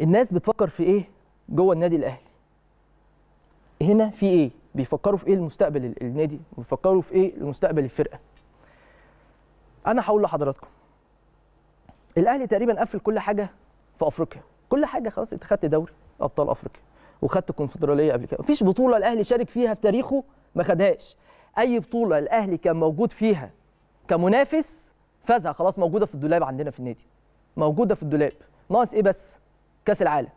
الناس بتفكر في ايه جوه النادي الاهلي هنا في ايه بيفكروا في ايه المستقبل النادي بيفكروا في ايه المستقبل الفرقه انا هقول لحضراتكم الاهلي تقريبا قفل كل حاجه في افريقيا كل حاجه خلاص انت خدت دوري ابطال افريقيا وخدت الكونفدراليه قبل كده مفيش بطوله الاهلي شارك فيها في تاريخه ما خدهاش اي بطوله الاهلي كان موجود فيها كمنافس فازها خلاص موجوده في الدولاب عندنا في النادي موجوده في الدولاب ناقص ايه بس كاس العالم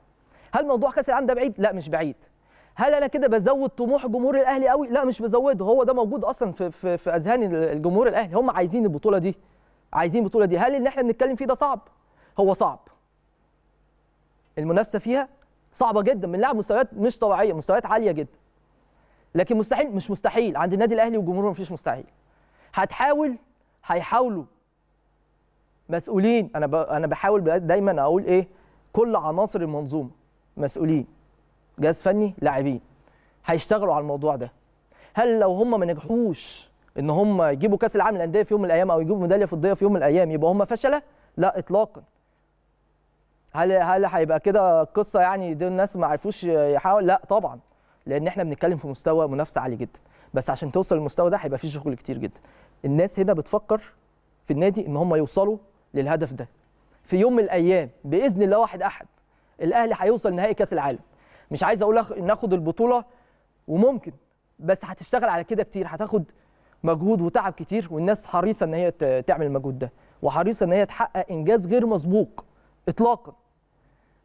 هل موضوع كاس العالم ده بعيد لا مش بعيد هل انا كده بزود طموح جمهور الاهلي قوي لا مش بزوده هو ده موجود اصلا في في, في اذهان الجمهور الاهلي هم عايزين البطوله دي عايزين البطوله دي هل اللي احنا بنتكلم فيه ده صعب هو صعب المنافسه فيها صعبه جدا بنلعب مستويات مش طبيعيه مستويات عاليه جدا لكن مستحيل مش مستحيل عند النادي الاهلي وجمهوره مفيش مستحيل هتحاول هيحاولوا مسؤولين انا انا بحاول دايما اقول ايه كل عناصر المنظومه مسؤولين جهاز فني لاعبين هيشتغلوا على الموضوع ده هل لو هم ما نجحوش ان هم يجيبوا كاس العالم للانديه في يوم من الايام او يجيبوا ميداليه فضيه في يوم من الايام يبقى هم فشله لا اطلاقا هل هل هيبقى كده قصه يعني دي الناس ما عرفوش يحاول لا طبعا لان احنا بنتكلم في مستوى منافسه عالي جدا بس عشان توصل للمستوى ده هيبقى في شغل كتير جدا الناس هنا بتفكر في النادي ان هم يوصلوا للهدف ده في يوم من الايام باذن الله واحد احد الاهلي هيوصل نهائي كاس العالم مش عايز اقول ناخد البطوله وممكن بس هتشتغل على كده كتير هتاخد مجهود وتعب كتير والناس حريصه ان هي تعمل المجهود ده وحريصه ان هي تحقق انجاز غير مسبوق اطلاقا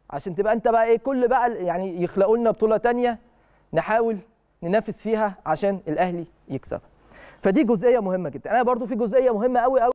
عشان تبقى انت بقى ايه كل بقى يعني يخلقوا لنا بطوله ثانيه نحاول ننافس فيها عشان الاهلي يكسبها فدي جزئيه مهمه جدا انا برضو في جزئيه مهمه قوي قوي